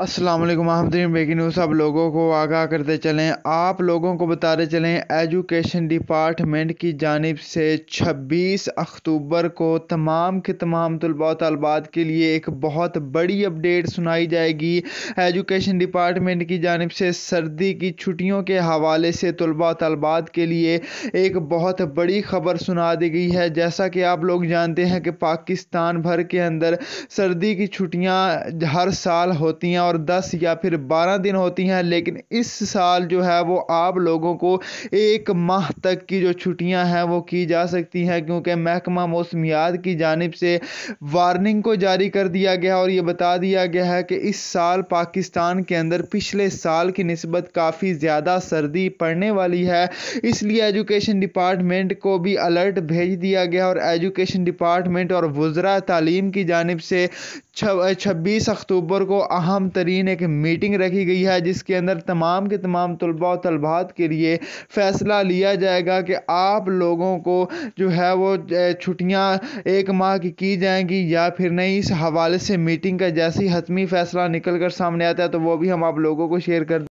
Aslam आहमदीन बेकि news आप लोगों को आगाह करते चलें आप लोगों को बताते चलें एजुकेशन डिपार्टमेंट की जानब से 26 अक्टूबर को तमाम के तमाम तलबा तलबात के लिए एक बहुत बड़ी अपडेट सुनाई जाएगी एजुकेशन डिपार्टमेंट की जानब से सर्दी की छुट्टियों के हवाले से तलबा तलबात के लिए एक बहुत बड़ी खबर सुना दी गई है जैसा कि आप लोग जानते हैं कि पाकिस्तान भर के अंदर सर्दी की छुट्टियाँ हर साल होती हैं और दस या फिर बारह दिन होती हैं लेकिन इस साल जो है वो आप लोगों को एक माह तक की जो छुट्टियां हैं वो की जा सकती हैं क्योंकि महकमा मौसमियात की जानब से वार्निंग को जारी कर दिया गया और ये बता दिया गया है कि इस साल पाकिस्तान के अंदर पिछले साल की नस्बत काफ़ी ज़्यादा सर्दी पड़ने वाली है इसलिए एजुकेशन डिपार्टमेंट को भी अलर्ट भेज दिया गया और एजुकेशन डिपार्टमेंट और वज्रा तालीम की जानब से छब्बीस अक्टूबर को अहम तरीन एक मीटिंग रखी गई है जिसके अंदर तमाम के तमाम तलबा तलबात के लिए फ़ैसला लिया जाएगा कि आप लोगों को जो है वो छुट्टियाँ एक माह की की जाएंगी या फिर नहीं इस हवाले से मीटिंग का जैसी हतमी फ़ैसला निकल कर सामने आता है तो वो भी हम आप लोगों को शेयर कर